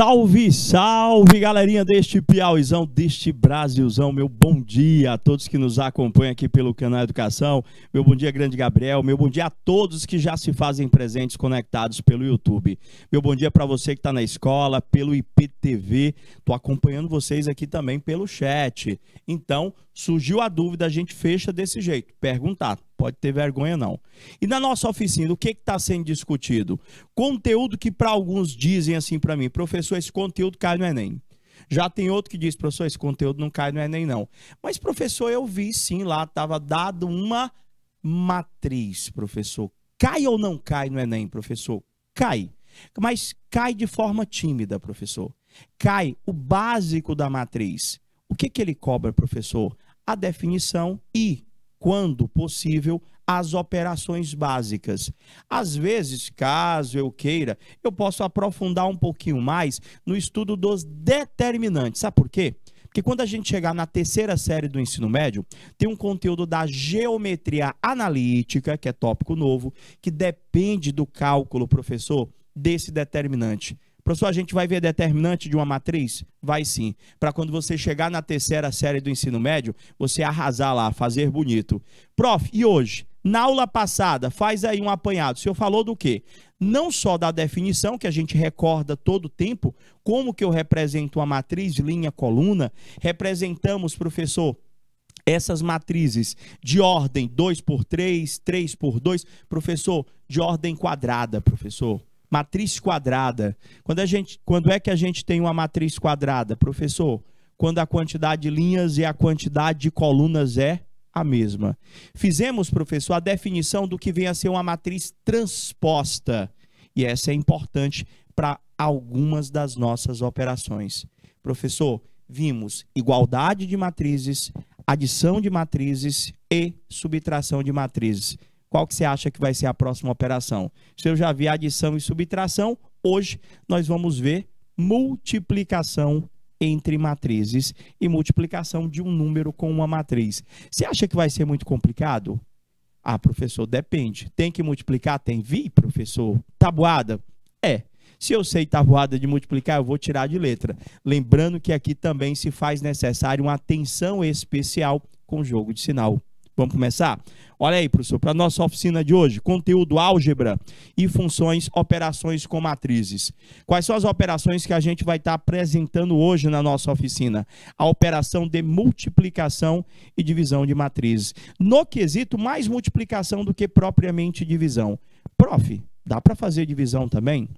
Salve, salve, galerinha deste Piauizão, deste Brasilzão. Meu bom dia a todos que nos acompanham aqui pelo canal Educação. Meu bom dia, grande Gabriel. Meu bom dia a todos que já se fazem presentes conectados pelo YouTube. Meu bom dia para você que está na escola, pelo IPTV. Tô acompanhando vocês aqui também pelo chat. Então, surgiu a dúvida, a gente fecha desse jeito. Perguntar pode ter vergonha, não. E na nossa oficina, o que está sendo discutido? Conteúdo que para alguns dizem assim para mim, professor, esse conteúdo cai no Enem. Já tem outro que diz, professor, esse conteúdo não cai no Enem, não. Mas, professor, eu vi sim lá, estava dado uma matriz, professor. Cai ou não cai no Enem, professor? Cai. Mas cai de forma tímida, professor. Cai o básico da matriz. O que, que ele cobra, professor? A definição e quando possível, as operações básicas. Às vezes, caso eu queira, eu posso aprofundar um pouquinho mais no estudo dos determinantes. Sabe por quê? Porque quando a gente chegar na terceira série do ensino médio, tem um conteúdo da geometria analítica, que é tópico novo, que depende do cálculo, professor, desse determinante. Professor, a gente vai ver determinante de uma matriz? Vai sim. Para quando você chegar na terceira série do ensino médio, você arrasar lá, fazer bonito. Prof, e hoje? Na aula passada, faz aí um apanhado. O senhor falou do quê? Não só da definição, que a gente recorda todo o tempo, como que eu represento uma matriz, linha, coluna. Representamos, professor, essas matrizes de ordem 2 por 3, 3 por 2. Professor, de ordem quadrada, professor matriz quadrada. Quando, a gente, quando é que a gente tem uma matriz quadrada, professor? Quando a quantidade de linhas e a quantidade de colunas é a mesma. Fizemos, professor, a definição do que vem a ser uma matriz transposta. E essa é importante para algumas das nossas operações. Professor, vimos igualdade de matrizes, adição de matrizes e subtração de matrizes qual que você acha que vai ser a próxima operação? Se eu já vi adição e subtração, hoje nós vamos ver multiplicação entre matrizes e multiplicação de um número com uma matriz. Você acha que vai ser muito complicado? Ah, professor, depende. Tem que multiplicar? Tem. Vi, professor. Tabuada? É. Se eu sei tabuada de multiplicar, eu vou tirar de letra. Lembrando que aqui também se faz necessário uma atenção especial com o jogo de sinal. Vamos começar? Olha aí, professor, para a nossa oficina de hoje, conteúdo álgebra e funções, operações com matrizes. Quais são as operações que a gente vai estar tá apresentando hoje na nossa oficina? A operação de multiplicação e divisão de matrizes. No quesito, mais multiplicação do que propriamente divisão. Prof, dá para fazer divisão também?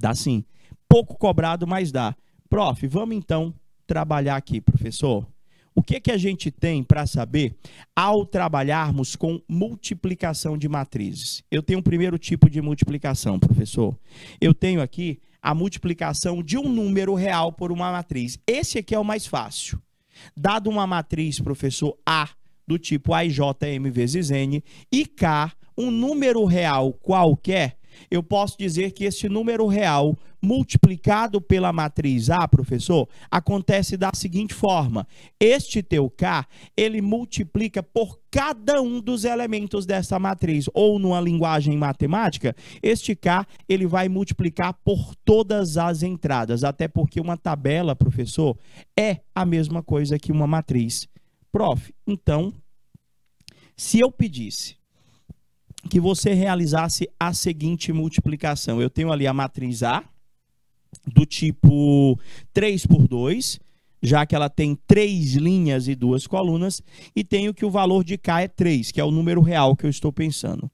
Dá sim. Pouco cobrado, mas dá. Prof, vamos então trabalhar aqui, professor. O que, é que a gente tem para saber ao trabalharmos com multiplicação de matrizes? Eu tenho um primeiro tipo de multiplicação, professor. Eu tenho aqui a multiplicação de um número real por uma matriz. Esse aqui é o mais fácil. Dado uma matriz, professor, A, do tipo ijm vezes N, e K, um número real qualquer, eu posso dizer que esse número real multiplicado pela matriz A, professor, acontece da seguinte forma: este teu K, ele multiplica por cada um dos elementos dessa matriz, ou numa linguagem matemática, este K, ele vai multiplicar por todas as entradas, até porque uma tabela, professor, é a mesma coisa que uma matriz. Prof, então, se eu pedisse que você realizasse a seguinte multiplicação. Eu tenho ali a matriz A, do tipo 3 por 2, já que ela tem três linhas e duas colunas, e tenho que o valor de K é 3, que é o número real que eu estou pensando.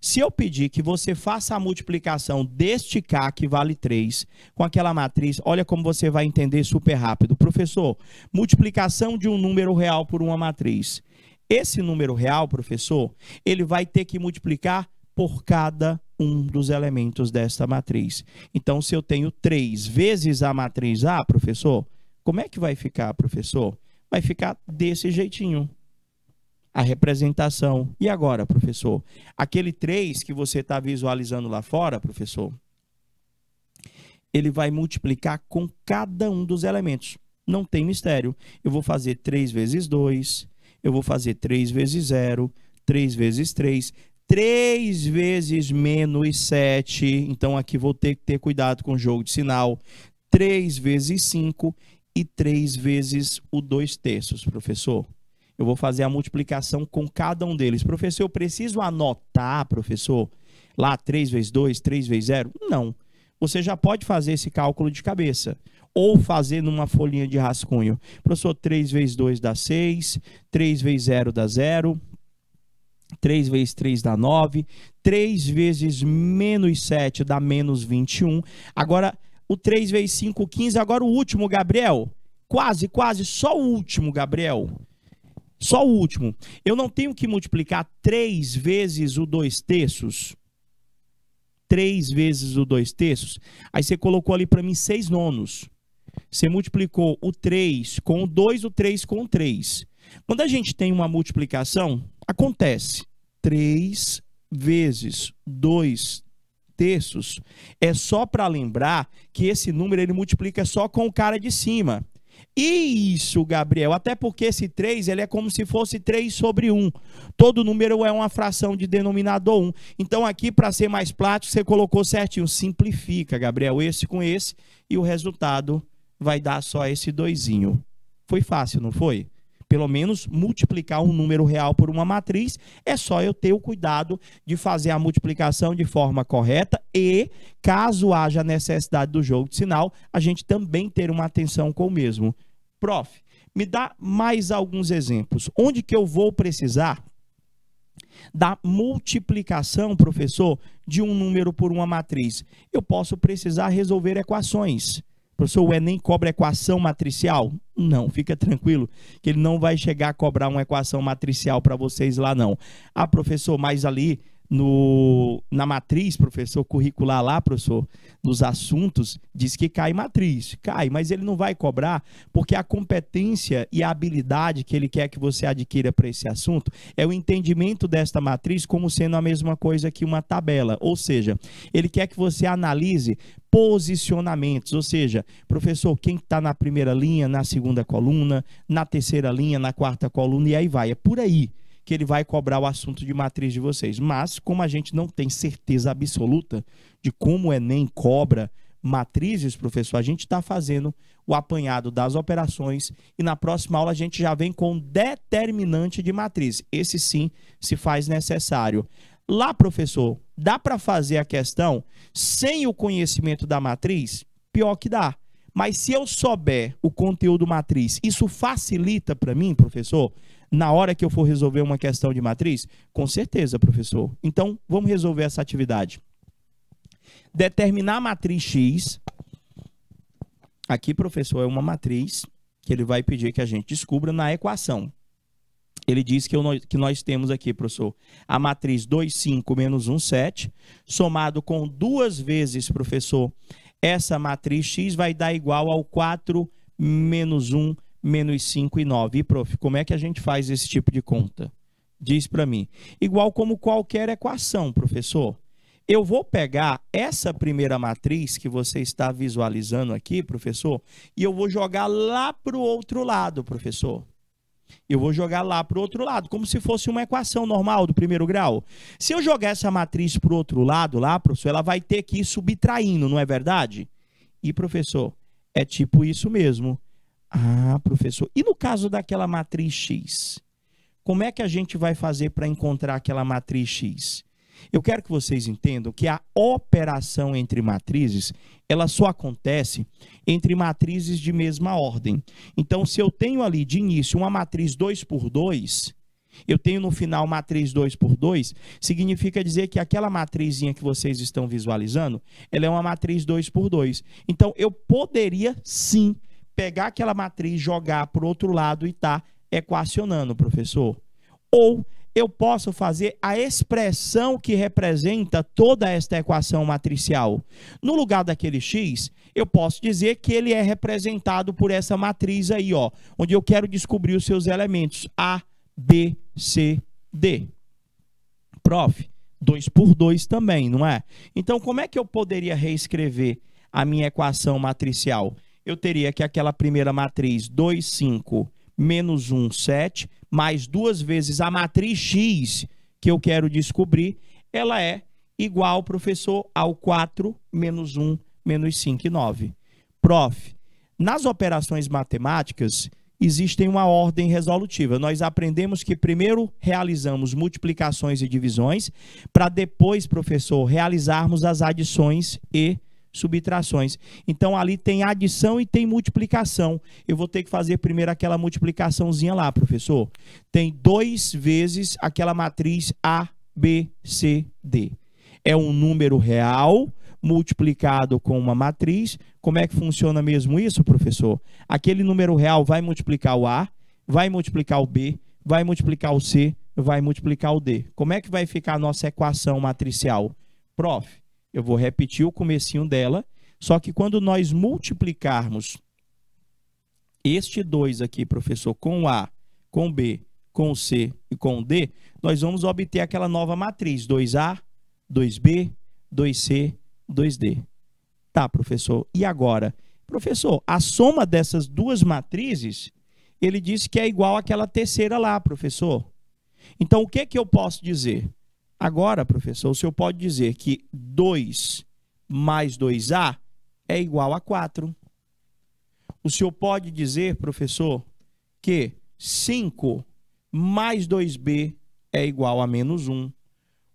Se eu pedir que você faça a multiplicação deste K, que vale 3, com aquela matriz, olha como você vai entender super rápido. Professor, multiplicação de um número real por uma matriz. Esse número real, professor, ele vai ter que multiplicar por cada um dos elementos desta matriz. Então, se eu tenho 3 vezes a matriz A, professor, como é que vai ficar, professor? Vai ficar desse jeitinho. A representação. E agora, professor? Aquele 3 que você está visualizando lá fora, professor, ele vai multiplicar com cada um dos elementos. Não tem mistério. Eu vou fazer 3 vezes 2, eu vou fazer 3 vezes 0, 3 vezes 3, 3 vezes menos 7. Então aqui vou ter que ter cuidado com o jogo de sinal. 3 vezes 5 e 3 vezes o 2 terços, professor. Eu vou fazer a multiplicação com cada um deles. Professor, eu preciso anotar, professor, lá 3 vezes 2, 3 vezes 0? Não você já pode fazer esse cálculo de cabeça. Ou fazer numa folhinha de rascunho. Professor, 3 vezes 2 dá 6, 3 vezes 0 dá 0, 3 vezes 3 dá 9, 3 vezes menos 7 dá menos 21. Agora, o 3 vezes 5, 15. Agora o último, Gabriel. Quase, quase, só o último, Gabriel. Só o último. Eu não tenho que multiplicar 3 vezes o 2 terços. 3 vezes o 2 terços, aí você colocou ali para mim 6 nonos. Você multiplicou o 3 com o 2, o 3 com o 3. Quando a gente tem uma multiplicação, acontece 3 vezes 2 terços. É só para lembrar que esse número ele multiplica só com o cara de cima. Isso, Gabriel, até porque esse 3 ele é como se fosse 3 sobre 1. Todo número é uma fração de denominador 1. Então, aqui, para ser mais plástico, você colocou certinho. Simplifica, Gabriel, esse com esse, e o resultado vai dar só esse doisinho. Foi fácil, não foi? pelo menos multiplicar um número real por uma matriz, é só eu ter o cuidado de fazer a multiplicação de forma correta e, caso haja necessidade do jogo de sinal, a gente também ter uma atenção com o mesmo. Prof, me dá mais alguns exemplos. Onde que eu vou precisar da multiplicação, professor, de um número por uma matriz? Eu posso precisar resolver equações. Professor, o Enem cobra equação matricial? Não, fica tranquilo que ele não vai chegar a cobrar uma equação matricial para vocês lá, não. Ah, professor, mas ali no, na matriz, professor, curricular lá, professor, dos assuntos, diz que cai matriz. Cai, mas ele não vai cobrar, porque a competência e a habilidade que ele quer que você adquira para esse assunto é o entendimento desta matriz como sendo a mesma coisa que uma tabela. Ou seja, ele quer que você analise posicionamentos, ou seja, professor, quem está na primeira linha, na segunda coluna, na terceira linha, na quarta coluna e aí vai. É por aí que ele vai cobrar o assunto de matriz de vocês. Mas, como a gente não tem certeza absoluta de como o Enem cobra matrizes, professor, a gente está fazendo o apanhado das operações e na próxima aula a gente já vem com determinante de matriz. Esse sim se faz necessário. Lá, professor, dá para fazer a questão sem o conhecimento da matriz? Pior que dá. Mas se eu souber o conteúdo matriz, isso facilita para mim, professor? na hora que eu for resolver uma questão de matriz? Com certeza, professor. Então, vamos resolver essa atividade. Determinar a matriz X. Aqui, professor, é uma matriz que ele vai pedir que a gente descubra na equação. Ele diz que, eu, que nós temos aqui, professor, a matriz 2, 5 menos 1, 7, somado com duas vezes, professor, essa matriz X vai dar igual ao 4 menos 1, menos 5 e 9. E, prof, como é que a gente faz esse tipo de conta? Diz para mim. Igual como qualquer equação, professor. Eu vou pegar essa primeira matriz que você está visualizando aqui, professor, e eu vou jogar lá para o outro lado, professor. Eu vou jogar lá para o outro lado, como se fosse uma equação normal do primeiro grau. Se eu jogar essa matriz para o outro lado, lá, professor, ela vai ter que ir subtraindo, não é verdade? E, professor, é tipo isso mesmo. Ah, professor. E no caso daquela matriz X? Como é que a gente vai fazer para encontrar aquela matriz X? Eu quero que vocês entendam que a operação entre matrizes, ela só acontece entre matrizes de mesma ordem. Então, se eu tenho ali de início uma matriz 2 por 2, eu tenho no final matriz 2 por 2, significa dizer que aquela matrizinha que vocês estão visualizando, ela é uma matriz 2 por 2. Então, eu poderia sim pegar aquela matriz, jogar para o outro lado e estar tá equacionando, professor. Ou eu posso fazer a expressão que representa toda esta equação matricial. No lugar daquele x, eu posso dizer que ele é representado por essa matriz aí, ó, onde eu quero descobrir os seus elementos A, B, C, D. Prof, 2 por 2 também, não é? Então, como é que eu poderia reescrever a minha equação matricial? eu teria que aquela primeira matriz 2, 5, menos 1, 7, mais duas vezes a matriz x que eu quero descobrir, ela é igual, professor, ao 4 menos 1 menos 5 e 9. Prof, nas operações matemáticas existem uma ordem resolutiva. Nós aprendemos que primeiro realizamos multiplicações e divisões, para depois, professor, realizarmos as adições e divisões subtrações. Então ali tem adição e tem multiplicação. Eu vou ter que fazer primeiro aquela multiplicaçãozinha lá, professor. Tem dois vezes aquela matriz A, B, C, D. É um número real multiplicado com uma matriz. Como é que funciona mesmo isso, professor? Aquele número real vai multiplicar o A, vai multiplicar o B, vai multiplicar o C, vai multiplicar o D. Como é que vai ficar a nossa equação matricial? Prof, eu vou repetir o comecinho dela, só que quando nós multiplicarmos este 2 aqui, professor, com A, com B, com C e com D, nós vamos obter aquela nova matriz, 2A, 2B, 2C, 2D. Tá, professor, e agora? Professor, a soma dessas duas matrizes, ele disse que é igual àquela terceira lá, professor. Então, o que, que eu posso dizer? Agora, professor, o senhor pode dizer que 2 mais 2A é igual a 4. O senhor pode dizer, professor, que 5 mais 2B é igual a menos 1.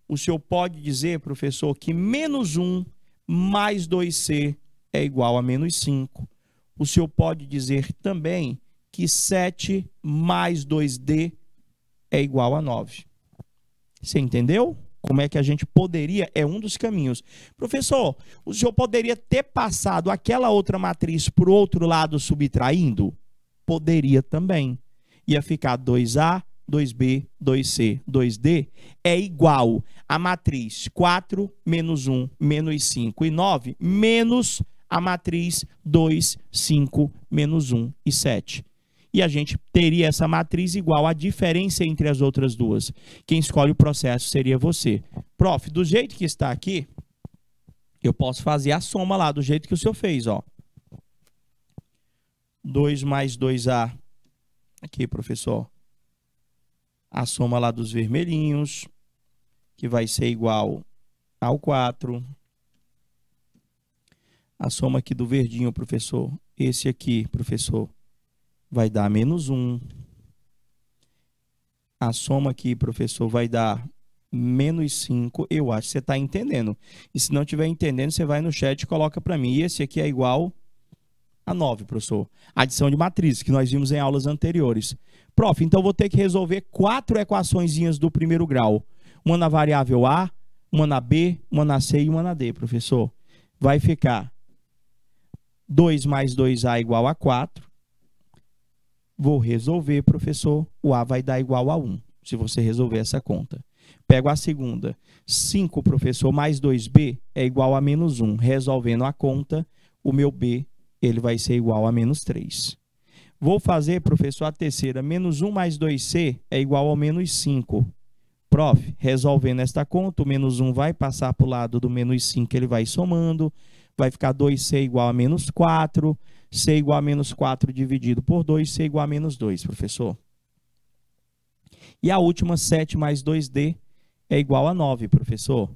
O senhor pode dizer, professor, que menos 1 mais 2C é igual a menos 5. O senhor pode dizer também que 7 mais 2D é igual a 9. Você entendeu? Como é que a gente poderia? É um dos caminhos. Professor, o senhor poderia ter passado aquela outra matriz para o outro lado subtraindo? Poderia também. Ia ficar 2A, 2B, 2C, 2D é igual a matriz 4 menos 1 menos 5 e 9 menos a matriz 2, 5, menos 1 e 7 e a gente teria essa matriz igual à diferença entre as outras duas. Quem escolhe o processo seria você. Prof, do jeito que está aqui, eu posso fazer a soma lá, do jeito que o senhor fez, ó. 2 mais 2A. Aqui, professor. A soma lá dos vermelhinhos, que vai ser igual ao 4. A soma aqui do verdinho, professor. Esse aqui, professor, vai dar menos 1. A soma aqui, professor, vai dar menos 5. Eu acho que você está entendendo. E se não estiver entendendo, você vai no chat e coloca para mim. E esse aqui é igual a 9, professor. Adição de matrizes, que nós vimos em aulas anteriores. Prof, então vou ter que resolver quatro equaçõezinhas do primeiro grau. Uma na variável A, uma na B, uma na C e uma na D, professor. Vai ficar 2 mais 2A igual a 4. Vou resolver, professor. O A vai dar igual a 1, se você resolver essa conta. Pego a segunda. 5, professor, mais 2B é igual a menos 1. Resolvendo a conta, o meu B ele vai ser igual a menos 3. Vou fazer, professor, a terceira. Menos 1 mais 2C é igual a menos 5. Prof, resolvendo esta conta, o menos 1 vai passar para o lado do menos 5, ele vai somando. Vai ficar 2C igual a menos 4. C igual a menos 4 dividido por 2, C igual a menos 2, professor. E a última, 7 mais 2D é igual a 9, professor.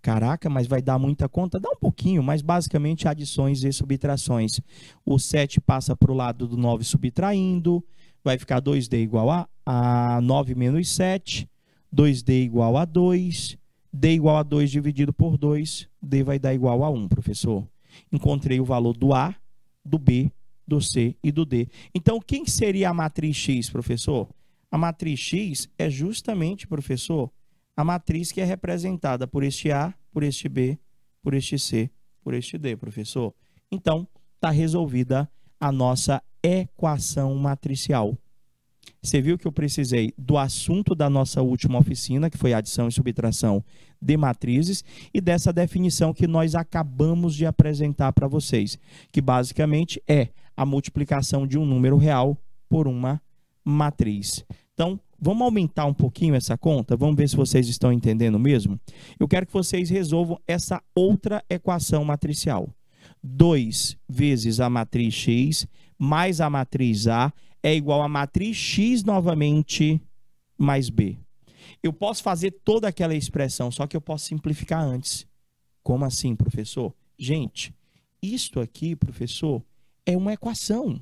Caraca, mas vai dar muita conta? Dá um pouquinho, mas basicamente adições e subtrações. O 7 passa para o lado do 9 subtraindo, vai ficar 2D igual a, a 9 menos 7, 2D igual a 2, D igual a 2 dividido por 2, D vai dar igual a 1, professor. Encontrei o valor do A, do B, do C e do D. Então, quem seria a matriz X, professor? A matriz X é justamente, professor, a matriz que é representada por este A, por este B, por este C, por este D, professor. Então, está resolvida a nossa equação matricial. Você viu que eu precisei do assunto da nossa última oficina, que foi adição e subtração de matrizes, e dessa definição que nós acabamos de apresentar para vocês, que basicamente é a multiplicação de um número real por uma matriz. Então, vamos aumentar um pouquinho essa conta? Vamos ver se vocês estão entendendo mesmo? Eu quero que vocês resolvam essa outra equação matricial. 2 vezes a matriz X mais a matriz A é igual a matriz X novamente mais B. Eu posso fazer toda aquela expressão, só que eu posso simplificar antes. Como assim, professor? Gente, isto aqui, professor, é uma equação.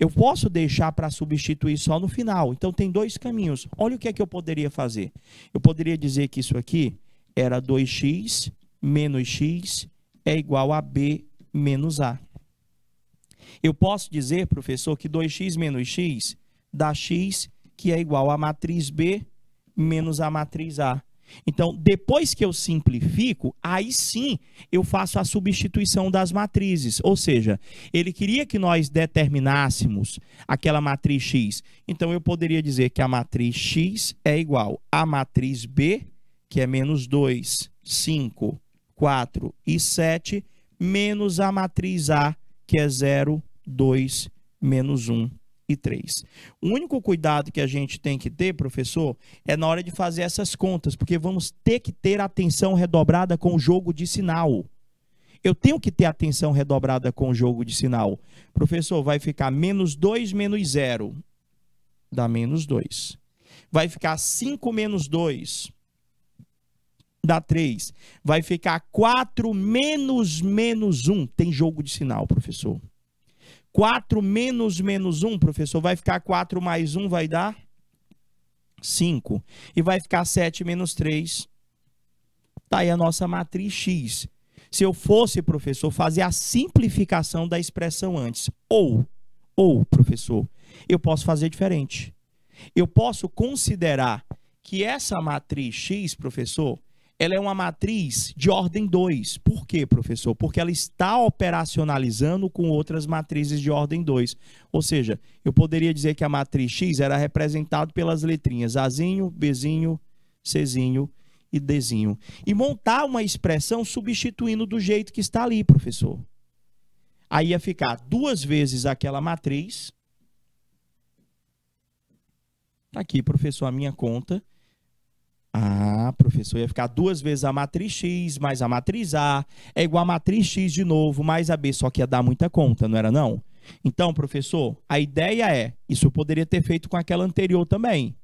Eu posso deixar para substituir só no final. Então tem dois caminhos. Olha o que é que eu poderia fazer. Eu poderia dizer que isso aqui era 2x menos x é igual a b menos a. Eu posso dizer, professor, que 2x menos x dá x, que é igual a matriz B menos a matriz A. Então, depois que eu simplifico, aí sim eu faço a substituição das matrizes. Ou seja, ele queria que nós determinássemos aquela matriz X. Então, eu poderia dizer que a matriz X é igual à matriz B, que é menos 2, 5, 4 e 7, menos a matriz A, que é 0, 2, menos 1 e 3. O único cuidado que a gente tem que ter, professor, é na hora de fazer essas contas, porque vamos ter que ter atenção redobrada com o jogo de sinal. Eu tenho que ter atenção redobrada com o jogo de sinal. Professor, vai ficar menos 2 menos 0, dá menos 2. Vai ficar 5 menos 2, dá 3. Vai ficar 4 menos menos 1. Tem jogo de sinal, professor. 4 menos menos 1, professor, vai ficar 4 mais 1, vai dar 5. E vai ficar 7 menos 3. Está aí a nossa matriz X. Se eu fosse, professor, fazer a simplificação da expressão antes. Ou, ou, professor, eu posso fazer diferente. Eu posso considerar que essa matriz X, professor, ela é uma matriz de ordem 2. Por quê, professor? Porque ela está operacionalizando com outras matrizes de ordem 2. Ou seja, eu poderia dizer que a matriz X era representada pelas letrinhas Azinho, Bzinho, Czinho e Dzinho. E montar uma expressão substituindo do jeito que está ali, professor. Aí ia ficar duas vezes aquela matriz. Tá aqui, professor, a minha conta ah, professor, ia ficar duas vezes a matriz X mais a matriz A é igual a matriz X de novo mais a B, só que ia dar muita conta, não era não? Então, professor, a ideia é, isso eu poderia ter feito com aquela anterior também.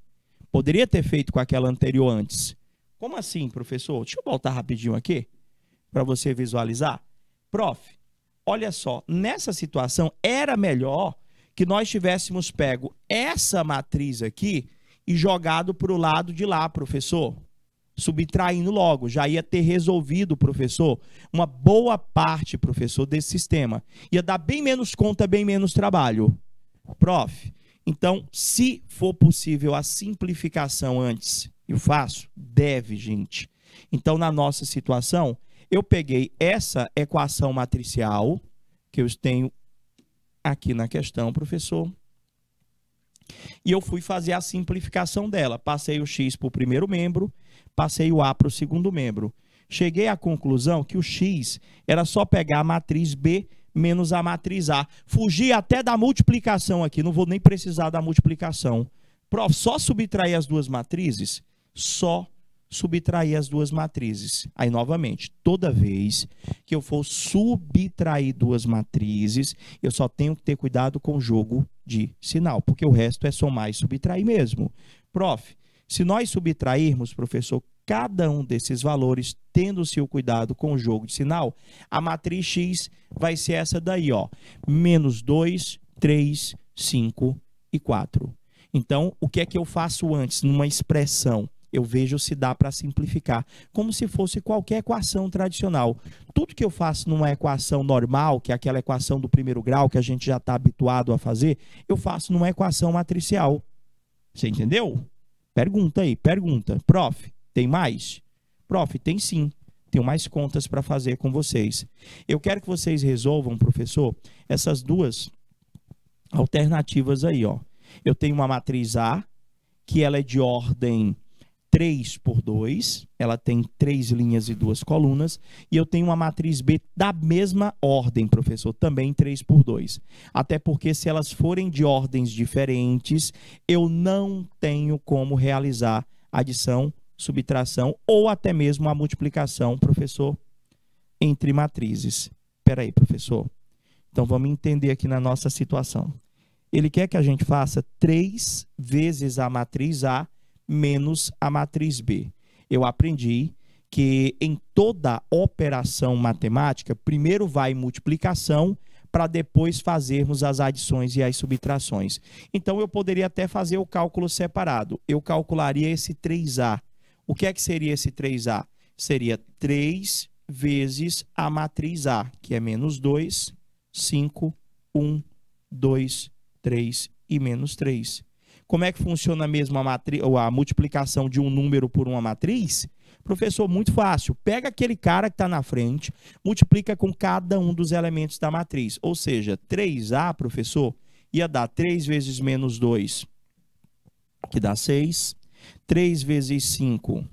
Poderia ter feito com aquela anterior antes. Como assim, professor? Deixa eu voltar rapidinho aqui para você visualizar. Prof, olha só, nessa situação era melhor que nós tivéssemos pego essa matriz aqui e jogado para o lado de lá, professor. Subtraindo logo, já ia ter resolvido, professor, uma boa parte, professor, desse sistema. Ia dar bem menos conta, bem menos trabalho. Prof, então, se for possível a simplificação antes, eu faço? Deve, gente. Então, na nossa situação, eu peguei essa equação matricial que eu tenho aqui na questão, professor, e eu fui fazer a simplificação dela. Passei o X para o primeiro membro, passei o A para o segundo membro. Cheguei à conclusão que o X era só pegar a matriz B menos a matriz A. fugi até da multiplicação aqui, não vou nem precisar da multiplicação. Prof, só subtrair as duas matrizes? Só subtrair subtrair as duas matrizes. Aí, novamente, toda vez que eu for subtrair duas matrizes, eu só tenho que ter cuidado com o jogo de sinal, porque o resto é somar e subtrair mesmo. Prof, se nós subtrairmos, professor, cada um desses valores, tendo-se o cuidado com o jogo de sinal, a matriz X vai ser essa daí, ó. Menos 2, 3, 5 e 4. Então, o que é que eu faço antes numa expressão? eu vejo se dá para simplificar, como se fosse qualquer equação tradicional. Tudo que eu faço numa equação normal, que é aquela equação do primeiro grau que a gente já está habituado a fazer, eu faço numa equação matricial. Você entendeu? Pergunta aí, pergunta. Prof, tem mais? Prof, tem sim. Tenho mais contas para fazer com vocês. Eu quero que vocês resolvam, professor, essas duas alternativas aí, ó. Eu tenho uma matriz A, que ela é de ordem 3 por 2, ela tem três linhas e duas colunas, e eu tenho uma matriz B da mesma ordem, professor, também 3 por 2. Até porque se elas forem de ordens diferentes, eu não tenho como realizar adição, subtração ou até mesmo a multiplicação, professor, entre matrizes. Espera aí, professor. Então vamos entender aqui na nossa situação. Ele quer que a gente faça 3 vezes a matriz A menos a matriz B. Eu aprendi que em toda operação matemática, primeiro vai multiplicação para depois fazermos as adições e as subtrações. Então eu poderia até fazer o cálculo separado. Eu calcularia esse 3A. O que é que seria esse 3A? Seria 3 vezes a matriz A, que é menos 2, 5, 1, 2, 3 e menos 3 como é que funciona mesmo a, matri... ou a multiplicação de um número por uma matriz, professor, muito fácil. Pega aquele cara que está na frente, multiplica com cada um dos elementos da matriz. Ou seja, 3A, professor, ia dar 3 vezes menos 2, que dá 6. 3 vezes 5,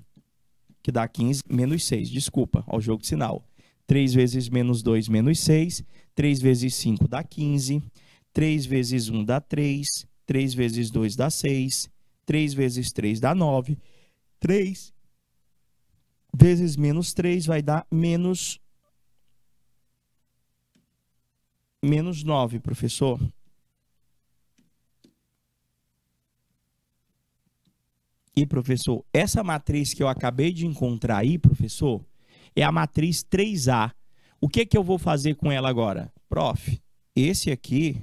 que dá 15, menos 6, desculpa, ao jogo de sinal. 3 vezes menos 2, menos 6. 3 vezes 5 dá 15. 3 vezes 1 dá 3. 3 vezes 2 dá 6, 3 vezes 3 dá 9, 3 vezes menos 3 vai dar menos, menos 9, professor. E, professor, essa matriz que eu acabei de encontrar aí, professor, é a matriz 3A. O que, que eu vou fazer com ela agora? Prof, esse aqui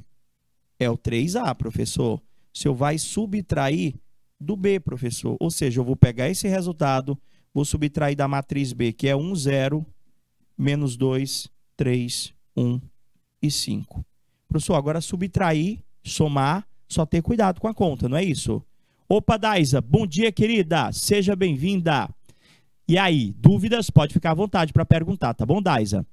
é o 3A, professor. Se eu vai subtrair do B, professor. Ou seja, eu vou pegar esse resultado, vou subtrair da matriz B, que é 1, 0, menos 2, 3, 1 e 5. Professor, agora subtrair, somar, só ter cuidado com a conta, não é isso? Opa, Daisa, bom dia, querida. Seja bem-vinda. E aí, dúvidas? Pode ficar à vontade para perguntar, tá bom, Daisa?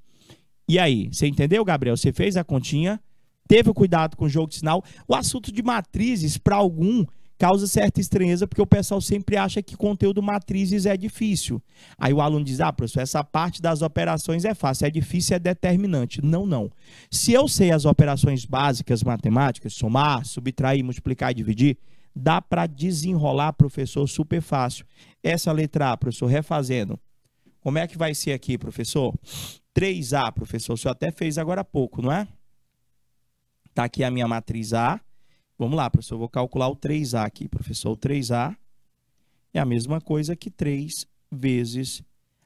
E aí, você entendeu, Gabriel? Você fez a continha? teve o cuidado com o jogo de sinal. O assunto de matrizes, para algum, causa certa estranheza, porque o pessoal sempre acha que conteúdo matrizes é difícil. Aí o aluno diz: ah, professor, essa parte das operações é fácil, é difícil, é determinante. Não, não. Se eu sei as operações básicas matemáticas, somar, subtrair, multiplicar e dividir, dá para desenrolar, professor, super fácil. Essa letra A, professor, refazendo. Como é que vai ser aqui, professor? 3A, professor, o senhor até fez agora há pouco, não é? Está aqui a minha matriz A. Vamos lá, professor, eu vou calcular o 3A aqui, professor. O 3A é a mesma coisa que 3 vezes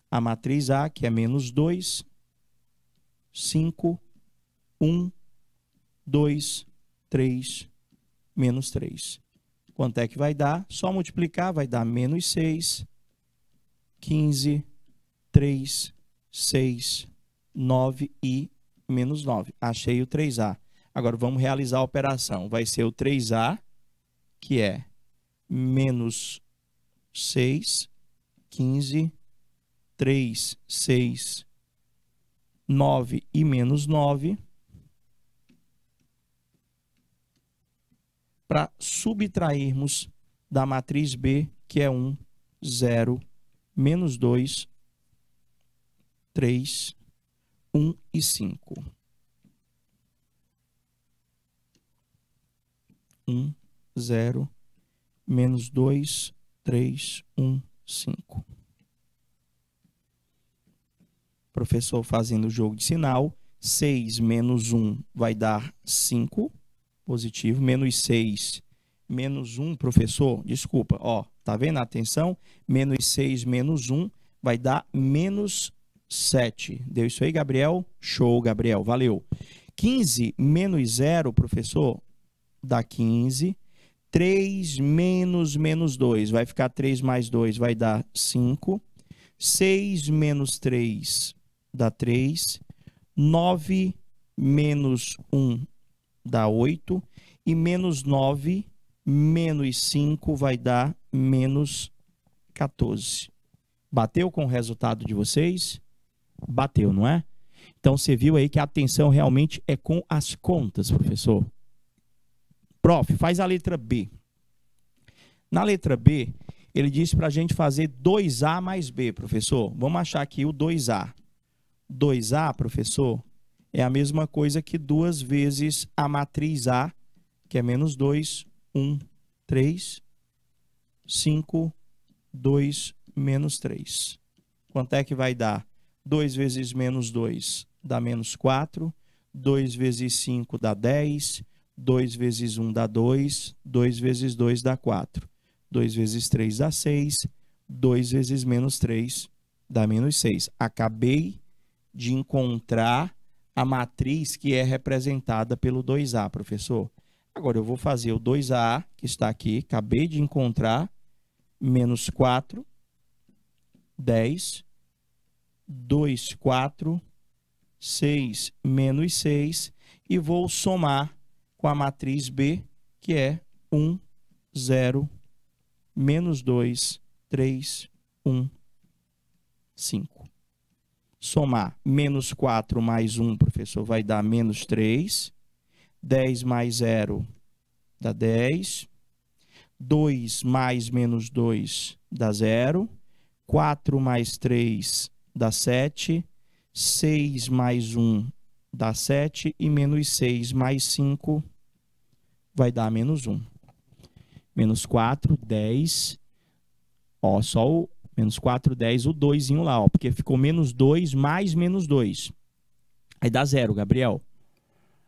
a matriz A, que é menos 2, 5, 1, 2, 3, menos 3. Quanto é que vai dar? Só multiplicar, vai dar menos 6, 15, 3, 6, 9 e menos 9. Achei o 3A. Agora vamos realizar a operação. Vai ser o 3A, que é menos 6, 15, 3, 6, 9 e menos 9. Para subtrairmos da matriz B, que é 1, 0, menos 2, 3, 1 e 5. 1, 0, menos 2, 3, 1, 5. Professor fazendo o jogo de sinal. 6 menos 1 vai dar 5, positivo. Menos 6, menos 1, professor, desculpa, ó, tá vendo? Atenção, menos 6 menos 1 vai dar menos 7. Deu isso aí, Gabriel? Show, Gabriel, valeu. 15 menos 0, professor, dá 15. 3 menos menos 2, vai ficar 3 mais 2, vai dar 5. 6 menos 3 dá 3. 9 menos 1 dá 8. E menos 9 menos 5 vai dar menos 14. Bateu com o resultado de vocês? Bateu, não é? Então você viu aí que a atenção realmente é com as contas, professor. Prof, faz a letra B. Na letra B, ele disse para a gente fazer 2A mais B, professor. Vamos achar aqui o 2A. 2A, professor, é a mesma coisa que duas vezes a matriz A, que é menos 2, 1, 3, 5, 2, menos 3. Quanto é que vai dar? 2 vezes menos 2 dá menos 4, 2 vezes 5 dá 10, 2 vezes 1 dá 2, 2 vezes 2 dá 4, 2 vezes 3 dá 6, 2 vezes menos 3 dá menos 6. Acabei de encontrar a matriz que é representada pelo 2A, professor. Agora eu vou fazer o 2A, que está aqui, acabei de encontrar, menos 4, 10, 2, 4, 6, menos 6, e vou somar com a matriz B, que é 1, 0, menos 2, 3, 1, 5. Somar menos 4 mais 1, professor, vai dar menos 3. 10 mais 0 dá 10. 2 mais menos 2 dá 0. 4 mais 3 dá 7. 6 mais 1 dá 7. E menos 6 mais 5 dá vai dar menos 1. Menos 4, 10. Ó, só o menos 4, 10, o 2 lá, ó, porque ficou menos 2 mais menos 2. Aí dá zero, Gabriel.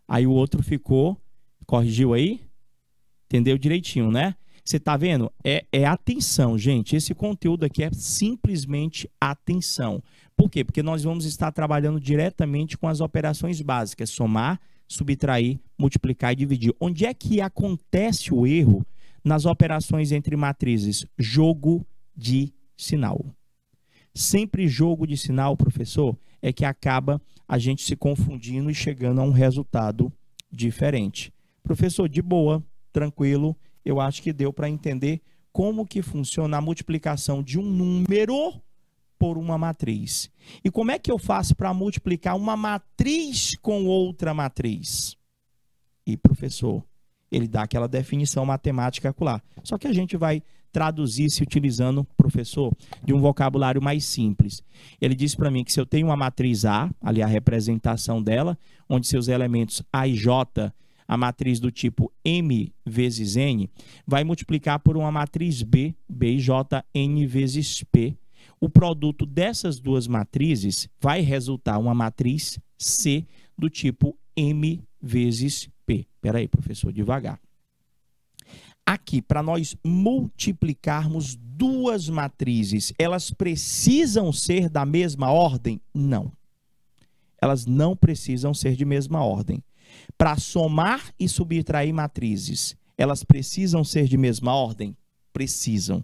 Aí o outro ficou, corrigiu aí? Entendeu direitinho, né? Você tá vendo? É, é atenção, gente. Esse conteúdo aqui é simplesmente atenção. Por quê? Porque nós vamos estar trabalhando diretamente com as operações básicas, somar, subtrair, multiplicar e dividir. Onde é que acontece o erro nas operações entre matrizes? Jogo de sinal. Sempre jogo de sinal, professor, é que acaba a gente se confundindo e chegando a um resultado diferente. Professor, de boa, tranquilo, eu acho que deu para entender como que funciona a multiplicação de um número por uma matriz. E como é que eu faço para multiplicar uma matriz com outra matriz? E professor, ele dá aquela definição matemática acular. Só que a gente vai traduzir se utilizando, professor, de um vocabulário mais simples. Ele diz para mim que se eu tenho uma matriz A, ali a representação dela, onde seus elementos A e J, a matriz do tipo M vezes N, vai multiplicar por uma matriz B, B e J, N vezes P, o produto dessas duas matrizes vai resultar uma matriz C do tipo M vezes P. Espera aí, professor, devagar. Aqui, para nós multiplicarmos duas matrizes, elas precisam ser da mesma ordem? Não. Elas não precisam ser de mesma ordem. Para somar e subtrair matrizes, elas precisam ser de mesma ordem? Precisam.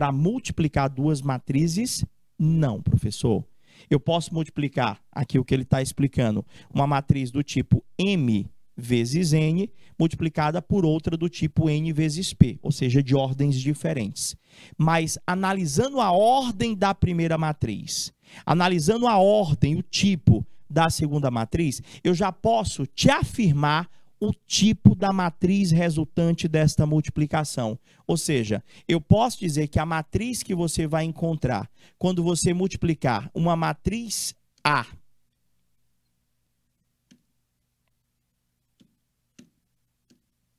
Para multiplicar duas matrizes? Não, professor. Eu posso multiplicar aqui o que ele está explicando, uma matriz do tipo M vezes N, multiplicada por outra do tipo N vezes P, ou seja, de ordens diferentes. Mas analisando a ordem da primeira matriz, analisando a ordem, o tipo da segunda matriz, eu já posso te afirmar o tipo da matriz resultante desta multiplicação. Ou seja, eu posso dizer que a matriz que você vai encontrar quando você multiplicar uma matriz A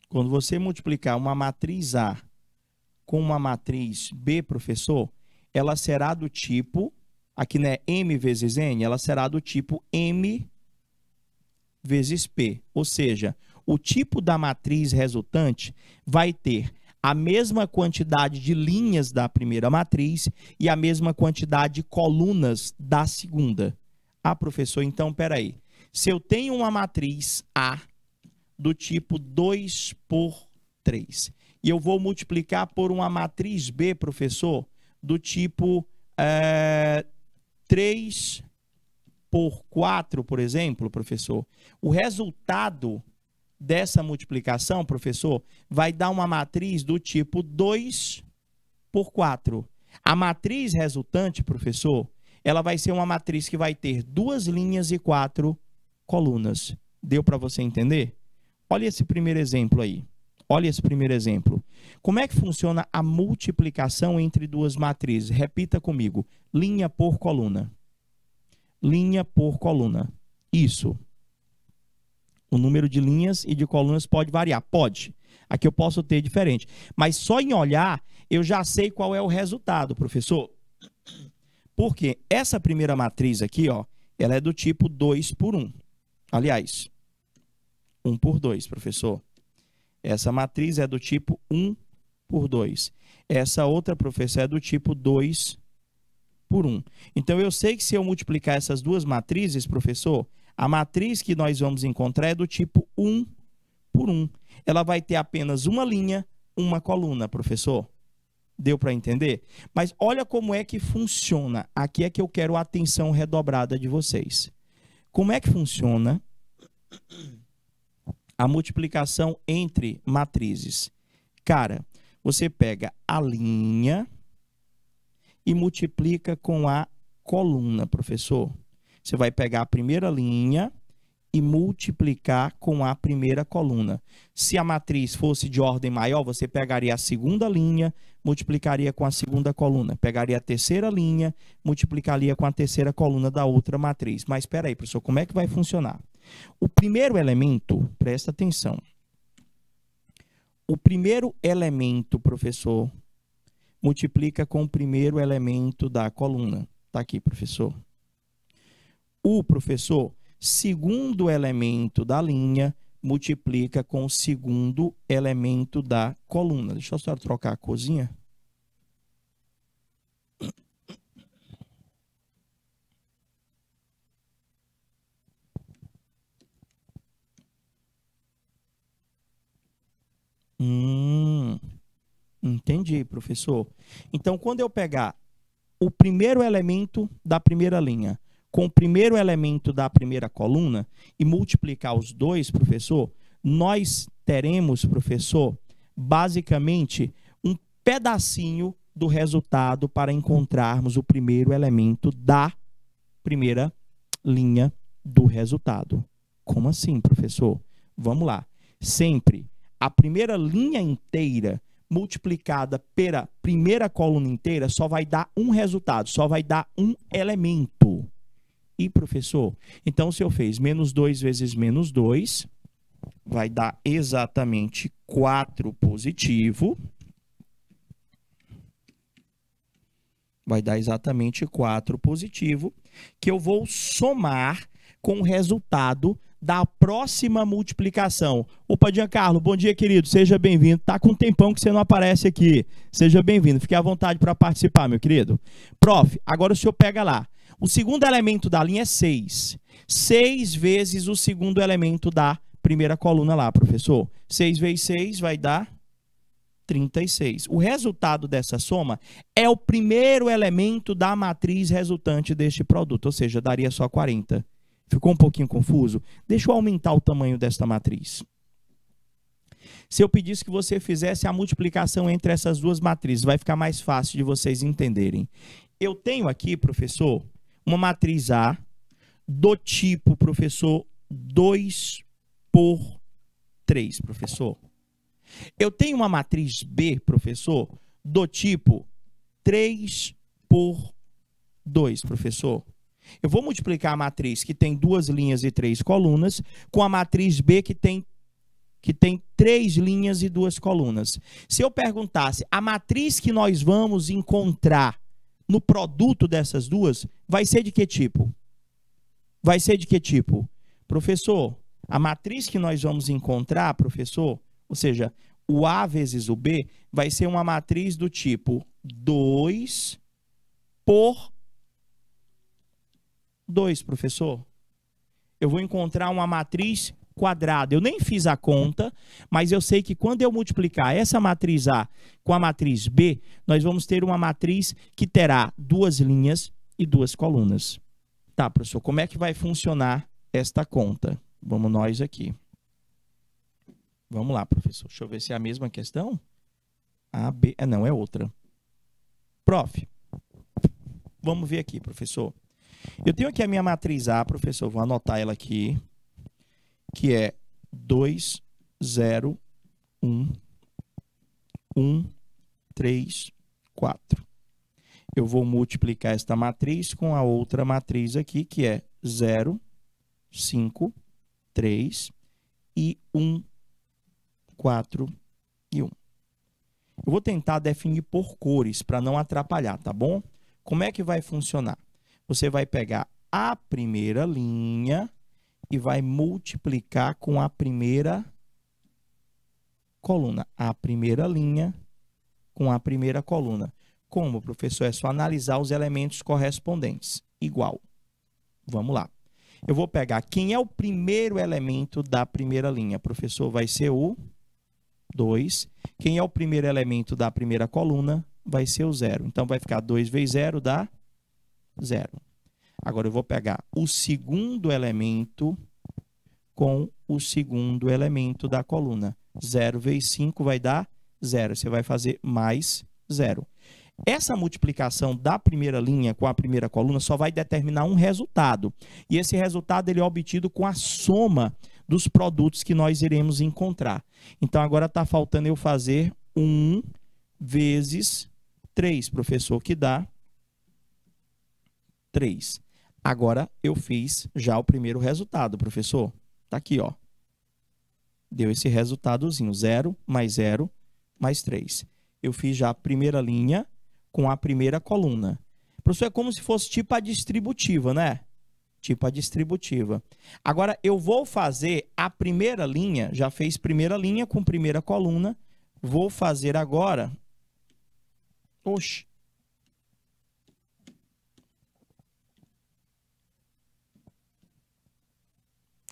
Quando você multiplicar uma matriz A com uma matriz B, professor, ela será do tipo, aqui né, M vezes N, ela será do tipo M vezes P. Ou seja, o tipo da matriz resultante vai ter a mesma quantidade de linhas da primeira matriz e a mesma quantidade de colunas da segunda. Ah, professor, então peraí. Se eu tenho uma matriz A do tipo 2 por 3 e eu vou multiplicar por uma matriz B, professor, do tipo é, eh, 3 por 4, por exemplo, professor, o resultado dessa multiplicação, professor, vai dar uma matriz do tipo 2 por 4. A matriz resultante, professor, ela vai ser uma matriz que vai ter duas linhas e quatro colunas. Deu para você entender? Olha esse primeiro exemplo aí. Olha esse primeiro exemplo. Como é que funciona a multiplicação entre duas matrizes? Repita comigo. Linha por coluna. Linha por coluna. Isso. O número de linhas e de colunas pode variar? Pode. Aqui eu posso ter diferente. Mas só em olhar, eu já sei qual é o resultado, professor. Porque essa primeira matriz aqui, ó, ela é do tipo 2 por 1. Aliás, 1 por 2, professor. Essa matriz é do tipo 1 por 2. Essa outra, professor, é do tipo 2 por 1. Então, eu sei que se eu multiplicar essas duas matrizes, professor, a matriz que nós vamos encontrar é do tipo 1 por 1. Ela vai ter apenas uma linha, uma coluna, professor. Deu para entender? Mas olha como é que funciona. Aqui é que eu quero a atenção redobrada de vocês. Como é que funciona a multiplicação entre matrizes? Cara, você pega a linha e multiplica com a coluna, professor. Você vai pegar a primeira linha e multiplicar com a primeira coluna. Se a matriz fosse de ordem maior, você pegaria a segunda linha, multiplicaria com a segunda coluna. Pegaria a terceira linha, multiplicaria com a terceira coluna da outra matriz. Mas espera aí, professor, como é que vai funcionar? O primeiro elemento, presta atenção. O primeiro elemento, professor, multiplica com o primeiro elemento da coluna. Está aqui, professor o professor, segundo elemento da linha, multiplica com o segundo elemento da coluna. Deixa eu só trocar a cozinha. Hum, entendi, professor. Então, quando eu pegar o primeiro elemento da primeira linha, com o primeiro elemento da primeira coluna e multiplicar os dois, professor, nós teremos, professor, basicamente um pedacinho do resultado para encontrarmos o primeiro elemento da primeira linha do resultado. Como assim, professor? Vamos lá. Sempre a primeira linha inteira multiplicada pela primeira coluna inteira só vai dar um resultado, só vai dar um elemento. E professor, então se eu fiz menos 2 vezes menos 2, vai dar exatamente 4 positivo. Vai dar exatamente 4 positivo, que eu vou somar com o resultado da próxima multiplicação. Opa, Giancarlo, bom dia, querido. Seja bem-vindo. Tá com um tempão que você não aparece aqui. Seja bem-vindo. Fique à vontade para participar, meu querido. Prof, agora o senhor pega lá. O segundo elemento da linha é 6. 6 vezes o segundo elemento da primeira coluna lá, professor. 6 vezes 6 vai dar 36. O resultado dessa soma é o primeiro elemento da matriz resultante deste produto, ou seja, daria só 40. Ficou um pouquinho confuso? Deixa eu aumentar o tamanho desta matriz. Se eu pedisse que você fizesse a multiplicação entre essas duas matrizes, vai ficar mais fácil de vocês entenderem. Eu tenho aqui, professor, uma matriz A do tipo, professor, 2 por 3, professor. Eu tenho uma matriz B, professor, do tipo 3 por 2, professor. Eu vou multiplicar a matriz que tem duas linhas e três colunas com a matriz B que tem que tem três linhas e duas colunas. Se eu perguntasse a matriz que nós vamos encontrar no produto dessas duas, vai ser de que tipo? Vai ser de que tipo? Professor, a matriz que nós vamos encontrar, professor, ou seja, o A vezes o B, vai ser uma matriz do tipo 2 por 2, professor. Eu vou encontrar uma matriz quadrado. Eu nem fiz a conta, mas eu sei que quando eu multiplicar essa matriz A com a matriz B, nós vamos ter uma matriz que terá duas linhas e duas colunas. Tá, professor, como é que vai funcionar esta conta? Vamos nós aqui. Vamos lá, professor. Deixa eu ver se é a mesma questão. A, B. é não, é outra. Prof. Vamos ver aqui, professor. Eu tenho aqui a minha matriz A, professor. Vou anotar ela aqui que é 2, 0, 1, 1, 3, 4. Eu vou multiplicar esta matriz com a outra matriz aqui, que é 0, 5, 3 e 1, 4 e 1. Eu vou tentar definir por cores para não atrapalhar, tá bom? Como é que vai funcionar? Você vai pegar a primeira linha, e vai multiplicar com a primeira coluna, a primeira linha com a primeira coluna. Como, professor? É só analisar os elementos correspondentes. Igual. Vamos lá. Eu vou pegar quem é o primeiro elemento da primeira linha. Professor, vai ser o 2. Quem é o primeiro elemento da primeira coluna? Vai ser o zero. Então, vai ficar 2 vezes zero dá zero. Agora eu vou pegar o segundo elemento com o segundo elemento da coluna. 0 vezes 5 vai dar 0. Você vai fazer mais 0. Essa multiplicação da primeira linha com a primeira coluna só vai determinar um resultado. E esse resultado ele é obtido com a soma dos produtos que nós iremos encontrar. Então agora está faltando eu fazer 1 vezes 3, professor, que dá 3. Agora eu fiz já o primeiro resultado, professor. Tá aqui, ó. Deu esse resultadozinho, 0 mais 0 mais 3. Eu fiz já a primeira linha com a primeira coluna. Professor, é como se fosse tipo a distributiva, né? Tipo a distributiva. Agora, eu vou fazer a primeira linha, já fez primeira linha com primeira coluna. Vou fazer agora... Oxi.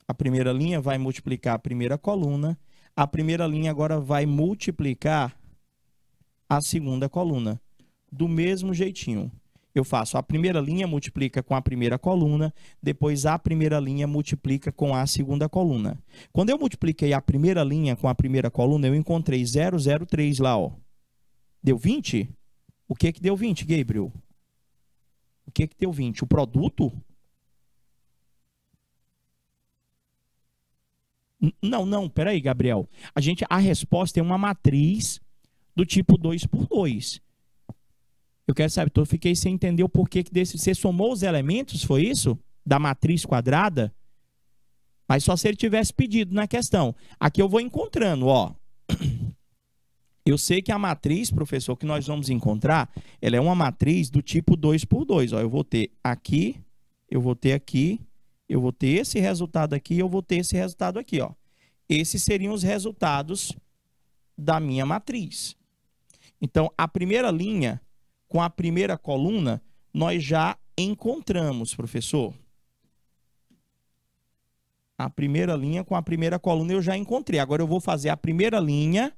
A primeira linha vai multiplicar a primeira coluna. A primeira linha agora vai multiplicar a segunda coluna. Do mesmo jeitinho. Eu faço a primeira linha multiplica com a primeira coluna, depois a primeira linha multiplica com a segunda coluna. Quando eu multipliquei a primeira linha com a primeira coluna, eu encontrei 003 lá, ó. Deu 20? O que que deu 20, Gabriel? O que que deu 20? O produto? Não, não, peraí, Gabriel. A gente, a resposta é uma matriz do tipo 2 por 2. Eu quero saber, eu fiquei sem entender o porquê que desse, você somou os elementos, foi isso? Da matriz quadrada? Mas só se ele tivesse pedido na questão. Aqui eu vou encontrando, ó. Eu sei que a matriz, professor, que nós vamos encontrar, ela é uma matriz do tipo 2 por 2. Ó, eu vou ter aqui, eu vou ter aqui, eu vou ter esse resultado aqui, eu vou ter esse resultado aqui, ó. Esses seriam os resultados da minha matriz. Então, a primeira linha com a primeira coluna, nós já encontramos, professor. A primeira linha com a primeira coluna eu já encontrei. Agora eu vou fazer a primeira linha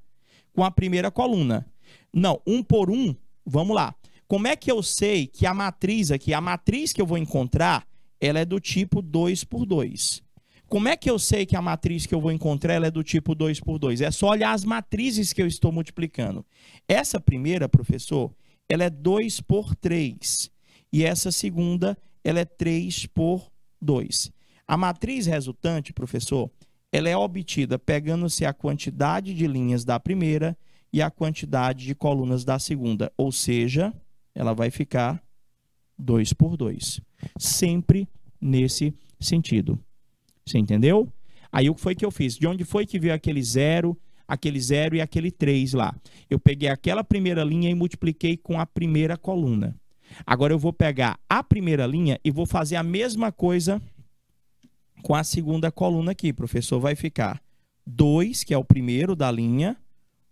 com a primeira coluna. Não, um por um, vamos lá. Como é que eu sei que a matriz aqui, a matriz que eu vou encontrar, ela é do tipo 2 por 2. Como é que eu sei que a matriz que eu vou encontrar ela é do tipo 2 por 2? É só olhar as matrizes que eu estou multiplicando. Essa primeira, professor, ela é 2 por 3. E essa segunda, ela é 3 por 2. A matriz resultante, professor, ela é obtida pegando-se a quantidade de linhas da primeira e a quantidade de colunas da segunda. Ou seja, ela vai ficar 2 por 2. Sempre nesse sentido. Você entendeu? Aí o que foi que eu fiz? De onde foi que veio aquele zero, aquele zero e aquele 3 lá? Eu peguei aquela primeira linha e multipliquei com a primeira coluna. Agora eu vou pegar a primeira linha e vou fazer a mesma coisa com a segunda coluna aqui, professor. Vai ficar 2, que é o primeiro da linha,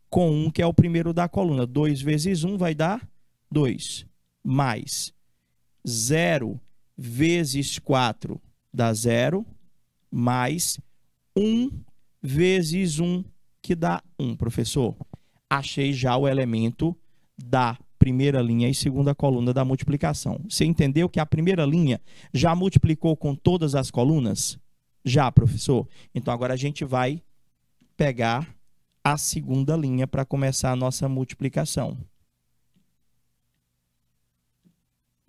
com 1, um, que é o primeiro da coluna. 2 vezes 1 um vai dar 2, mais 0 vezes 4 dá 0, mais 1 vezes 1, que dá 1. Professor, achei já o elemento da primeira linha e segunda coluna da multiplicação. Você entendeu que a primeira linha já multiplicou com todas as colunas? Já, professor. Então agora a gente vai pegar a segunda linha para começar a nossa multiplicação.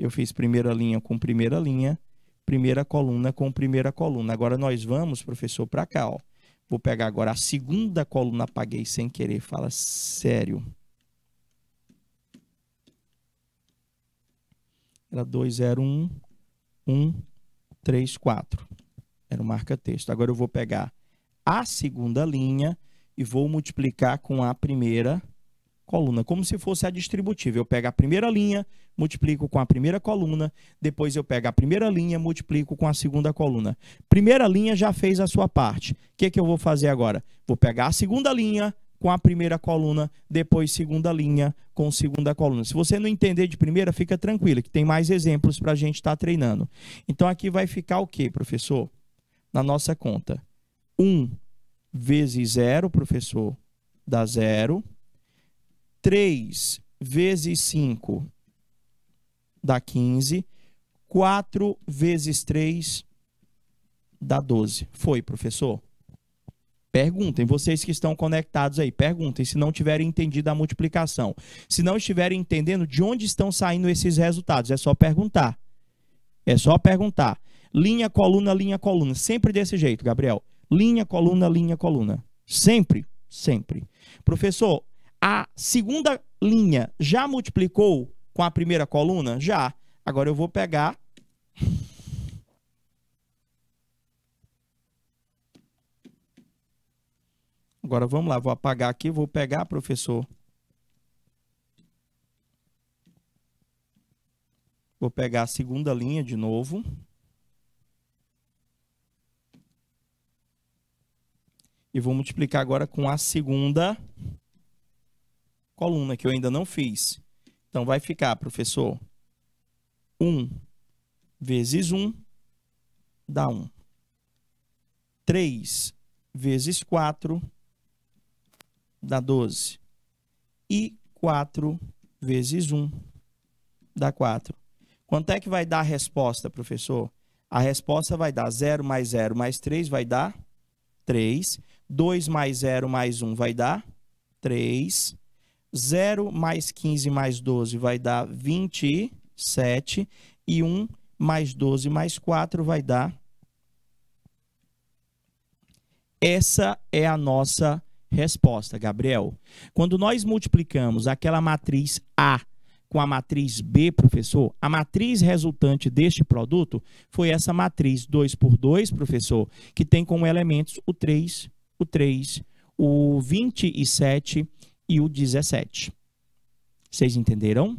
Eu fiz primeira linha com primeira linha, primeira coluna com primeira coluna. Agora nós vamos, professor, para cá, ó. Vou pegar agora a segunda coluna, apaguei sem querer, fala sério. Era 201, 134. Era o marca-texto. Agora eu vou pegar a segunda linha e vou multiplicar com a primeira coluna, como se fosse a distributiva. Eu pego a primeira linha, multiplico com a primeira coluna, depois eu pego a primeira linha, multiplico com a segunda coluna. Primeira linha já fez a sua parte. O que, que eu vou fazer agora? Vou pegar a segunda linha com a primeira coluna, depois segunda linha com segunda coluna. Se você não entender de primeira, fica tranquilo, que tem mais exemplos para a gente estar tá treinando. Então aqui vai ficar o que, professor? Na nossa conta. 1 um vezes 0, professor, dá 0. 3 vezes 5 dá 15. 4 vezes 3 dá 12. Foi, professor? Perguntem, vocês que estão conectados aí, perguntem se não tiverem entendido a multiplicação. Se não estiverem entendendo de onde estão saindo esses resultados, é só perguntar. É só perguntar. Linha, coluna, linha, coluna. Sempre desse jeito, Gabriel. Linha, coluna, linha, coluna. Sempre, sempre. Professor, a segunda linha já multiplicou com a primeira coluna? Já. Agora eu vou pegar Agora vamos lá, vou apagar aqui, vou pegar, professor. Vou pegar a segunda linha de novo. E vou multiplicar agora com a segunda coluna que eu ainda não fiz. Então vai ficar, professor, 1 vezes 1 dá 1. 3 vezes 4 dá 12. E 4 vezes 1 dá 4. Quanto é que vai dar a resposta, professor? A resposta vai dar 0 mais 0 mais 3 vai dar 3. 2 mais 0 mais 1 vai dar 3. 0 mais 15 mais 12 vai dar 27. E 1 mais 12 mais 4 vai dar. Essa é a nossa resposta, Gabriel. Quando nós multiplicamos aquela matriz A com a matriz B, professor, a matriz resultante deste produto foi essa matriz 2 por 2, professor, que tem como elementos o 3, o 3, o 27 e o 17. Vocês entenderam?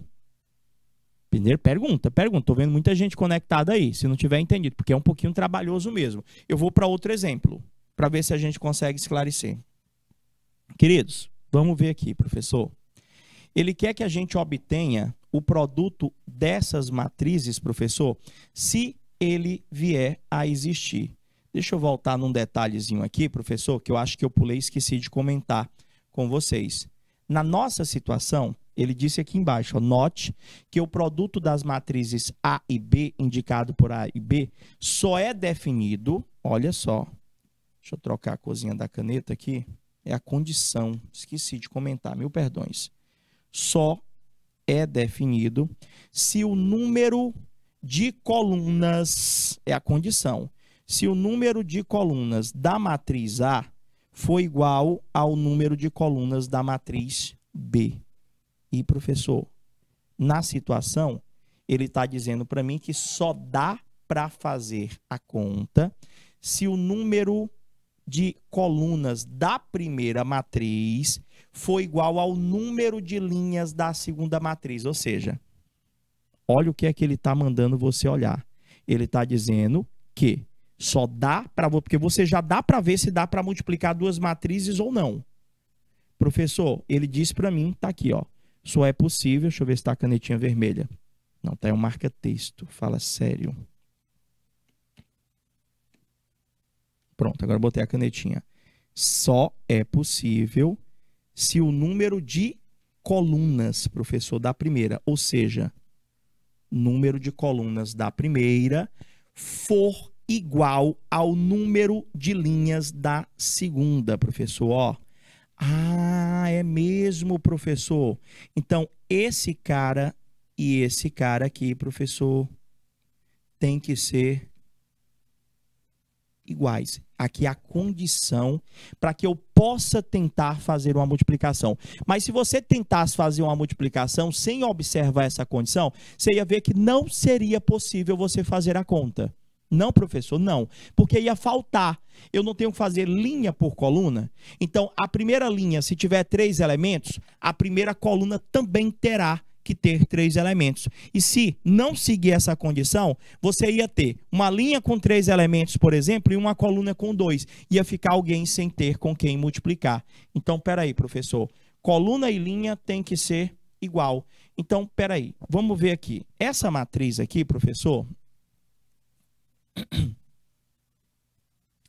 Entender? Pergunta, pergunta. Estou vendo muita gente conectada aí, se não tiver entendido, porque é um pouquinho trabalhoso mesmo. Eu vou para outro exemplo, para ver se a gente consegue esclarecer. Queridos, vamos ver aqui, professor. Ele quer que a gente obtenha o produto dessas matrizes, professor, se ele vier a existir. Deixa eu voltar num detalhezinho aqui, professor, que eu acho que eu pulei e esqueci de comentar com vocês. Na nossa situação, ele disse aqui embaixo, ó, note que o produto das matrizes A e B, indicado por A e B, só é definido, olha só, deixa eu trocar a cozinha da caneta aqui, é a condição, esqueci de comentar, mil perdões. Só é definido se o número de colunas, é a condição, se o número de colunas da matriz A foi igual ao número de colunas da matriz B. E, professor, na situação, ele está dizendo para mim que só dá para fazer a conta se o número de colunas da primeira matriz foi igual ao número de linhas da segunda matriz. Ou seja, olha o que é que ele está mandando você olhar. Ele está dizendo que só dá para porque você já dá para ver se dá para multiplicar duas matrizes ou não. Professor, ele disse para mim, tá aqui, ó. Só é possível, deixa eu ver se tá a canetinha vermelha. Não, tá é um marca texto, fala sério. Pronto, agora botei a canetinha. Só é possível se o número de colunas, professor, da primeira, ou seja, número de colunas da primeira for igual ao número de linhas da segunda, professor. Ó. Ah, é mesmo, professor. Então, esse cara e esse cara aqui, professor, tem que ser iguais. Aqui a condição para que eu possa tentar fazer uma multiplicação. Mas se você tentasse fazer uma multiplicação sem observar essa condição, você ia ver que não seria possível você fazer a conta. Não, professor, não. Porque ia faltar. Eu não tenho que fazer linha por coluna. Então, a primeira linha, se tiver três elementos, a primeira coluna também terá que ter três elementos. E se não seguir essa condição, você ia ter uma linha com três elementos, por exemplo, e uma coluna com dois. Ia ficar alguém sem ter com quem multiplicar. Então, peraí, professor. Coluna e linha tem que ser igual. Então, peraí, vamos ver aqui. Essa matriz aqui, professor,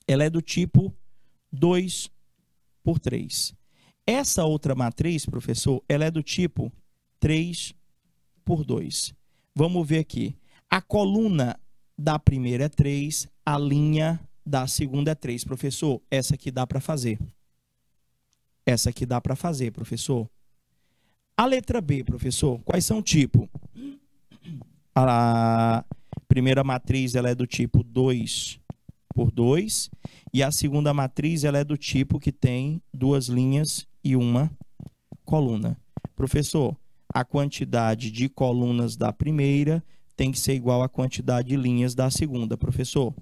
ela é do tipo 2 por 3. Essa outra matriz, professor, ela é do tipo 3 por 2. Vamos ver aqui. A coluna da primeira é 3, a linha da segunda é 3. Professor, essa aqui dá para fazer. Essa aqui dá para fazer, professor. A letra B, professor, quais são o tipo? A primeira matriz ela é do tipo 2 por 2 e a segunda matriz ela é do tipo que tem duas linhas e uma coluna. Professor, a quantidade de colunas da primeira tem que ser igual à quantidade de linhas da segunda. Professor,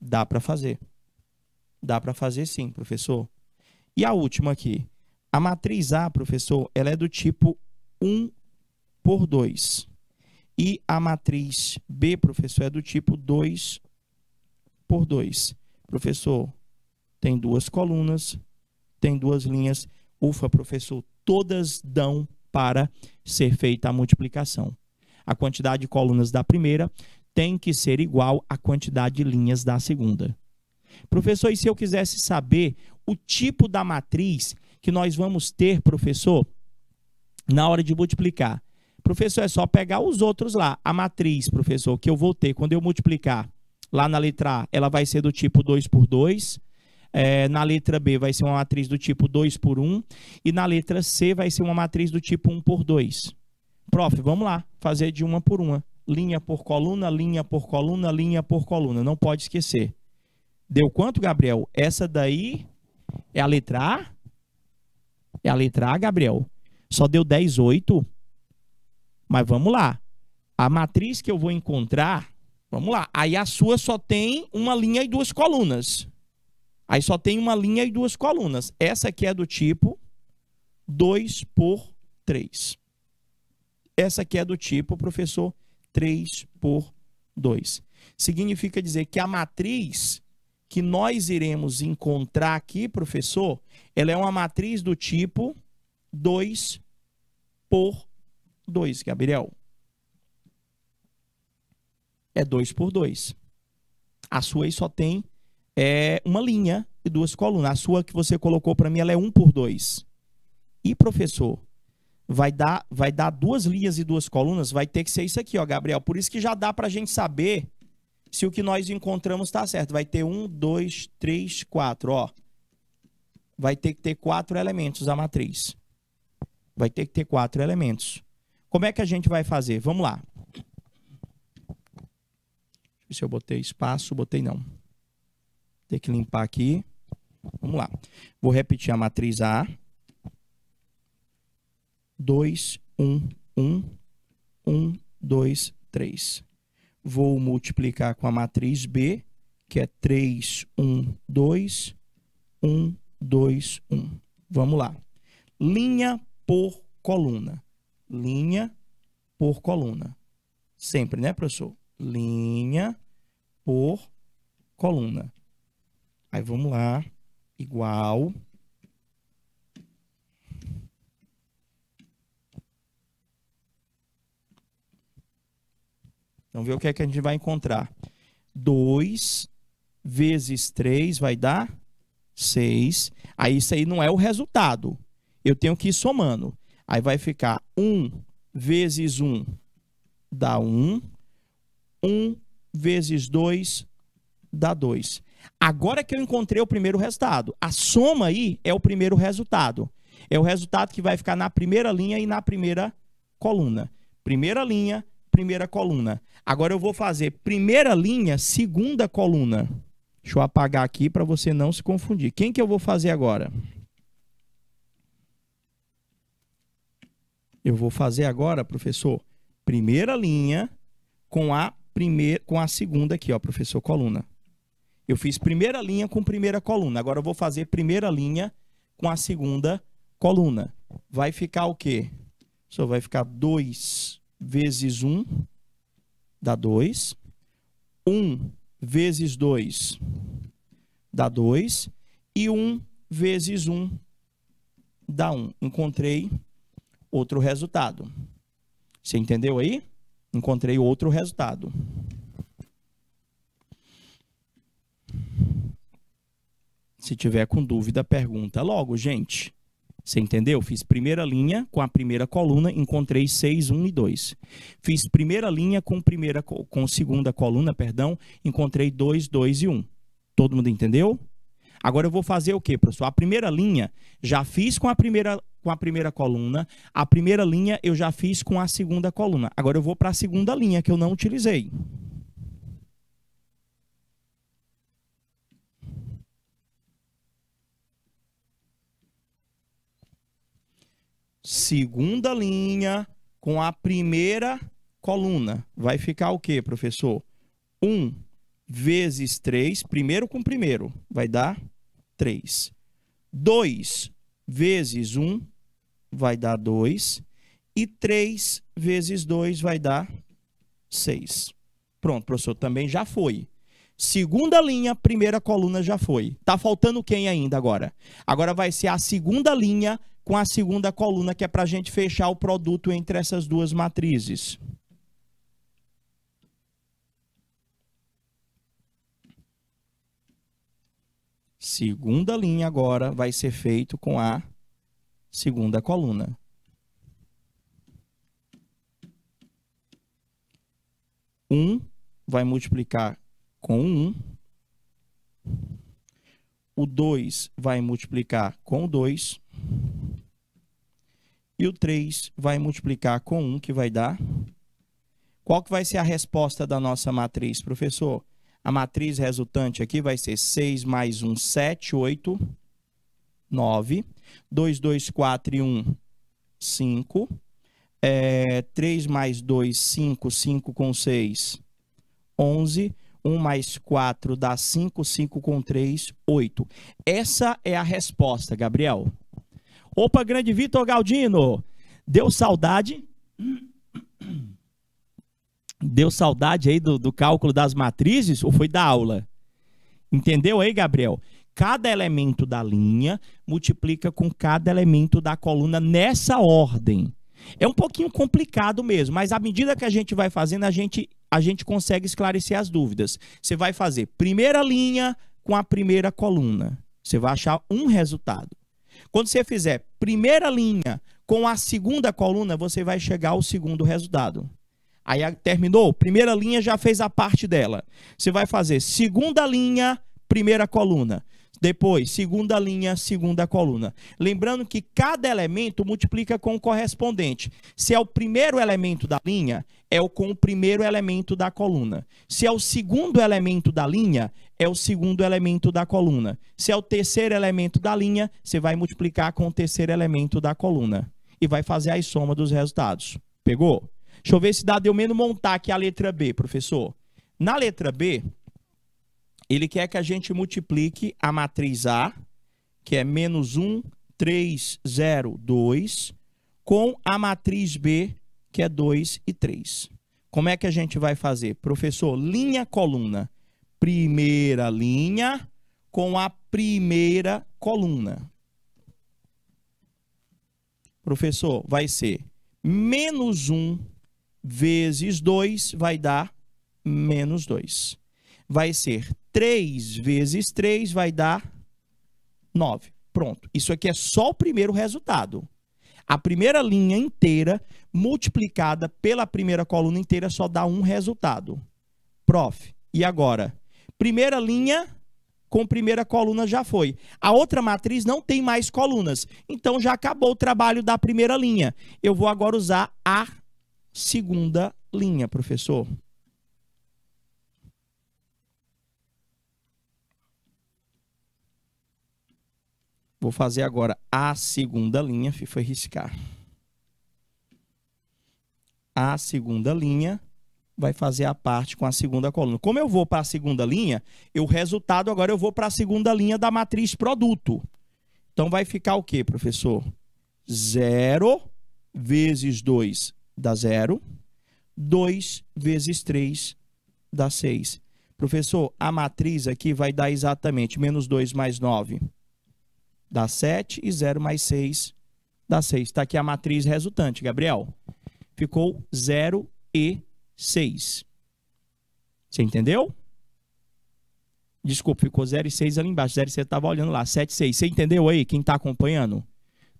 dá para fazer. Dá para fazer sim, professor. E a última aqui. A matriz A, professor, ela é do tipo 1 por 2. E a matriz B, professor, é do tipo 2 por 2. Professor, tem duas colunas, tem duas linhas. Ufa, professor, todas dão para ser feita a multiplicação. A quantidade de colunas da primeira tem que ser igual à quantidade de linhas da segunda. Professor, e se eu quisesse saber o tipo da matriz que nós vamos ter, professor, na hora de multiplicar? Professor, é só pegar os outros lá. A matriz, professor, que eu vou ter, quando eu multiplicar lá na letra A, ela vai ser do tipo 2 por 2. É, na letra B vai ser uma matriz do tipo 2 por 1. E na letra C vai ser uma matriz do tipo 1 por 2. Prof, vamos lá, fazer de uma por uma. Linha por coluna, linha por coluna, linha por coluna. Não pode esquecer. Deu quanto, Gabriel? Essa daí é a letra A? É a letra A, Gabriel. Só deu 10, 8. Mas vamos lá. A matriz que eu vou encontrar, vamos lá. Aí a sua só tem uma linha e duas colunas. Aí só tem uma linha e duas colunas. Essa aqui é do tipo 2 por 3. Essa aqui é do tipo, professor, 3 por 2. Significa dizer que a matriz que nós iremos encontrar aqui, professor, ela é uma matriz do tipo 2 por 2, Gabriel. É 2 por 2. A sua aí só tem é, uma linha e duas colunas. A sua que você colocou para mim ela é 1 um por 2. E, professor, vai dar, vai dar duas linhas e duas colunas? Vai ter que ser isso aqui, ó, Gabriel. Por isso que já dá para a gente saber se o que nós encontramos está certo. Vai ter 1, 2, 3, 4, ó. Vai ter que ter quatro elementos a matriz. Vai ter que ter quatro elementos. Como é que a gente vai fazer? Vamos lá. Deixa eu ver se eu botei espaço, botei não. Tem que limpar aqui. Vamos lá. Vou repetir a matriz A. 2, 1, 1, 1, 2, 3. Vou multiplicar com a matriz B, que é 3, 1, 2, 1, 2, 1. Vamos lá. Linha por coluna linha por coluna. Sempre, né, professor? Linha por coluna. Aí vamos lá, igual. Vamos então, ver o que é que a gente vai encontrar. 2 vezes 3 vai dar 6. Aí isso aí não é o resultado. Eu tenho que ir somando. Aí vai ficar 1 vezes 1 dá 1, 1 vezes 2 dá 2. Agora que eu encontrei o primeiro resultado, a soma aí é o primeiro resultado. É o resultado que vai ficar na primeira linha e na primeira coluna. Primeira linha, primeira coluna. Agora eu vou fazer primeira linha, segunda coluna. Deixa eu apagar aqui para você não se confundir. Quem que eu vou fazer agora? Eu vou fazer agora, professor, primeira linha com a primeira com a segunda aqui, ó, professor coluna. Eu fiz primeira linha com primeira coluna. Agora eu vou fazer primeira linha com a segunda coluna. Vai ficar o quê? Só vai ficar 2 vezes 1 um, dá 2. 1 um vezes 2 dá 2 e 1 um vezes 1 um, dá 1. Um. Encontrei outro resultado. Você entendeu aí? Encontrei outro resultado. Se tiver com dúvida, pergunta logo, gente. Você entendeu? Fiz primeira linha com a primeira coluna, encontrei 6, 1 e 2. Fiz primeira linha com, primeira, com segunda coluna, perdão, encontrei 2, 2 e 1. Todo mundo entendeu? Agora eu vou fazer o quê, professor? A primeira linha já fiz com a primeira com a primeira coluna, a primeira linha eu já fiz com a segunda coluna. Agora eu vou para a segunda linha que eu não utilizei. segunda linha com a primeira coluna. Vai ficar o quê, professor? 1 um vezes 3, primeiro com primeiro, vai dar 3. 2 vezes 1 vai dar 2. E 3 vezes 2 vai dar 6. Pronto, professor, também já foi. Segunda linha, primeira coluna já foi. Tá faltando quem ainda agora? Agora vai ser a segunda linha com a segunda coluna, que é para a gente fechar o produto entre essas duas matrizes. Segunda linha agora vai ser feito com a segunda coluna. Um vai multiplicar com um. O 2 vai multiplicar com 2. E o 3 vai multiplicar com 1, um, que vai dar. Qual que vai ser a resposta da nossa matriz, professor? A matriz resultante aqui vai ser 6 mais 1, 7, 8, 9. 2, 2, 4 e 1, 5. É, 3 mais 2, 5, 5 com 6, 11. 1 mais 4 dá 5, 5 com 3, 8. Essa é a resposta, Gabriel. Opa, grande Vitor Galdino! Deu saudade? Deu saudade aí do, do cálculo das matrizes ou foi da aula? Entendeu aí, Gabriel? Cada elemento da linha multiplica com cada elemento da coluna nessa ordem. É um pouquinho complicado mesmo, mas à medida que a gente vai fazendo, a gente, a gente consegue esclarecer as dúvidas. Você vai fazer primeira linha com a primeira coluna. Você vai achar um resultado. Quando você fizer primeira linha com a segunda coluna, você vai chegar ao segundo resultado. Aí terminou, primeira linha já fez a parte dela. Você vai fazer segunda linha, primeira coluna. Depois, segunda linha, segunda coluna. Lembrando que cada elemento multiplica com o correspondente. Se é o primeiro elemento da linha, é o com o primeiro elemento da coluna. Se é o segundo elemento da linha, é o segundo elemento da coluna. Se é o terceiro elemento da linha, você vai multiplicar com o terceiro elemento da coluna. E vai fazer a soma dos resultados. Pegou? Deixa eu ver se dá de eu mesmo montar aqui a letra B, professor. Na letra B, ele quer que a gente multiplique a matriz A, que é menos 1, 3, 0, 2, com a matriz B, que é 2 e 3. Como é que a gente vai fazer? Professor, linha coluna. Primeira linha com a primeira coluna. Professor, vai ser menos 1 vezes 2 vai dar menos 2. Vai ser 3 vezes 3 vai dar 9. Pronto. Isso aqui é só o primeiro resultado. A primeira linha inteira multiplicada pela primeira coluna inteira só dá um resultado. Prof, e agora? Primeira linha com primeira coluna já foi. A outra matriz não tem mais colunas. Então já acabou o trabalho da primeira linha. Eu vou agora usar a segunda linha, professor? Vou fazer agora a segunda linha, foi riscar. A segunda linha vai fazer a parte com a segunda coluna. Como eu vou para a segunda linha, o resultado agora eu vou para a segunda linha da matriz produto. Então vai ficar o quê, professor? 0 vezes 2, dá zero. 2 vezes 3 dá 6. Professor, a matriz aqui vai dar exatamente menos 2 mais 9 dá 7 e 0 mais 6 dá 6. Está aqui a matriz resultante, Gabriel. Ficou 0 e 6. Você entendeu? Desculpa, ficou 0 e 6 ali embaixo. 0 e 6 estava olhando lá. 7 e 6. Você entendeu aí, quem está acompanhando?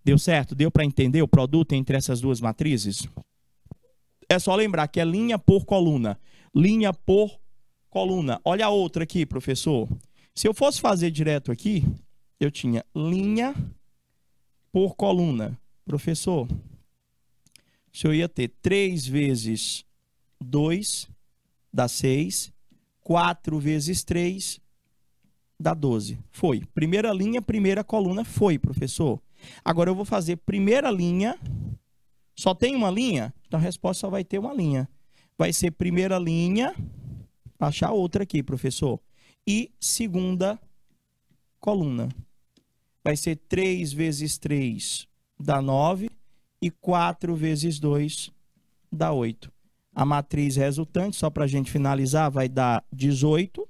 Deu certo? Deu para entender o produto entre essas duas matrizes? é só lembrar que é linha por coluna. Linha por coluna. Olha a outra aqui, professor. Se eu fosse fazer direto aqui, eu tinha linha por coluna. Professor, se eu ia ter 3 vezes 2 dá 6, 4 vezes 3 dá 12. Foi. Primeira linha, primeira coluna, foi, professor. Agora eu vou fazer primeira linha só tem uma linha? Então a resposta só vai ter uma linha. Vai ser primeira linha, achar outra aqui, professor. E segunda coluna. Vai ser 3 vezes 3 dá 9 e 4 vezes 2 dá 8. A matriz resultante, só para a gente finalizar, vai dar 18.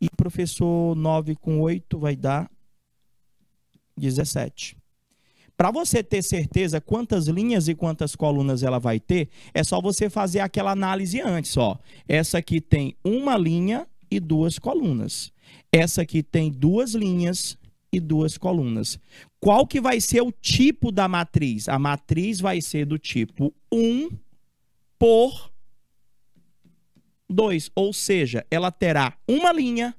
E professor 9 com 8 vai dar 17. Para você ter certeza quantas linhas e quantas colunas ela vai ter, é só você fazer aquela análise antes. Ó. Essa aqui tem uma linha e duas colunas. Essa aqui tem duas linhas e duas colunas. Qual que vai ser o tipo da matriz? A matriz vai ser do tipo 1 por 2, ou seja, ela terá uma linha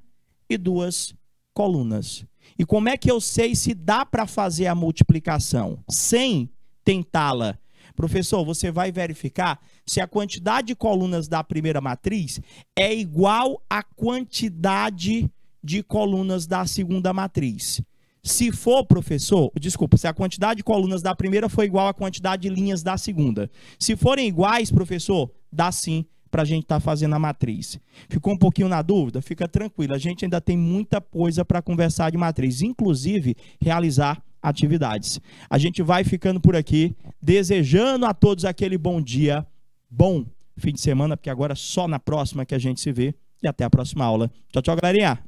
e duas colunas. E como é que eu sei se dá para fazer a multiplicação sem tentá-la? Professor, você vai verificar se a quantidade de colunas da primeira matriz é igual à quantidade de colunas da segunda matriz. Se for, professor, desculpa, se a quantidade de colunas da primeira for igual à quantidade de linhas da segunda. Se forem iguais, professor, dá sim para a gente estar tá fazendo a matriz. Ficou um pouquinho na dúvida? Fica tranquilo, a gente ainda tem muita coisa para conversar de matriz, inclusive realizar atividades. A gente vai ficando por aqui, desejando a todos aquele bom dia, bom fim de semana, porque agora é só na próxima que a gente se vê. E até a próxima aula. Tchau, tchau, galerinha!